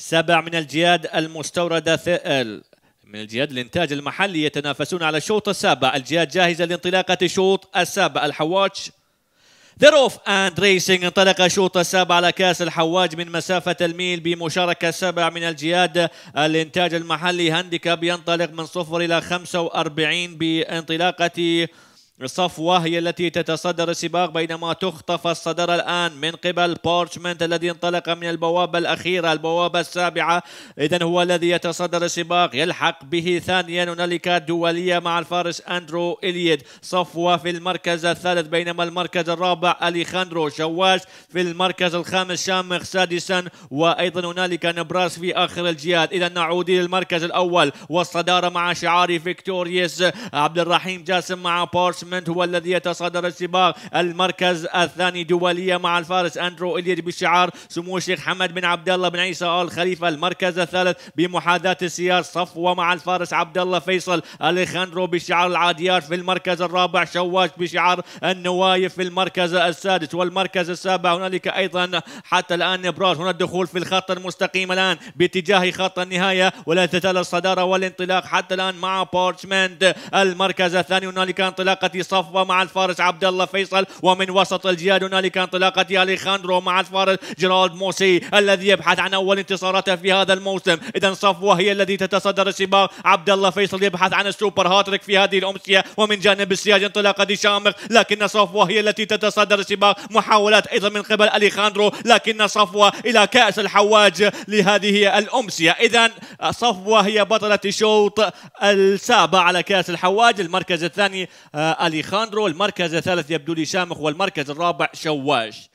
سبع من الجياد المستوردة ثقل من الجياد الانتاج المحلي يتنافسون على الشوط السابع الجياد جاهزة لانطلاقة الشوط السابع الحواج ذروف اند ريسنج انطلق الشوط السابع على كاس الحواج من مسافة الميل بمشاركة سبع من الجياد الانتاج المحلي هانديكاب ينطلق من صفر الى 45 بانطلاقة صفوة هي التي تتصدر السباق بينما تخطف الصدارة الآن من قبل بورتشمنت الذي انطلق من البوابة الأخيرة البوابة السابعة إذا هو الذي يتصدر السباق يلحق به ثانيا هنالك دولية مع الفارس أندرو إليد صفوة في المركز الثالث بينما المركز الرابع أليخاندرو شواش في المركز الخامس شامخ سادسا وأيضا هنالك نبراس في آخر الجهات إذا نعود الى المركز الأول والصدارة مع شعار فيكتوريوس عبد الرحيم جاسم مع بورتشمنت باشمنت هو الذي يتصدر السباق المركز الثاني دوليا مع الفارس اندرو اليد بشعار سمو الشيخ حمد بن عبد الله بن عيسى ال خليفه المركز الثالث بمحاذاه السيار صفوه مع الفارس عبد الله فيصل اليخاندرو بشعار العاديات في المركز الرابع شواش بشعار النوايف في المركز السادس والمركز السابع هنالك ايضا حتى الان ابراز هنا الدخول في الخط المستقيم الان باتجاه خط النهايه ولا تزال الصداره والانطلاق حتى الان مع بورتشمنت المركز الثاني هنالك انطلاقه في صفوة مع الفارس عبد الله فيصل ومن وسط الجهاد هنالك انطلاقة أليخاندرو مع الفارس جيرالد موسي الذي يبحث عن أول انتصاراته في هذا الموسم إذا صفوة هي التي تتصدر السباق عبد الله فيصل يبحث عن السوبر هاتريك في هذه الأمسية ومن جانب السياج انطلاقة شامخ لكن صفوة هي التي تتصدر السباق محاولات أيضا من قبل أليخاندرو لكن صفوة إلى كأس الحواج لهذه الأمسية إذا صفوة هي بطلة الشوط السابع على كأس الحواج المركز الثاني آه، اليخاندرو المركز الثالث يبدو لي شامخ والمركز الرابع شواش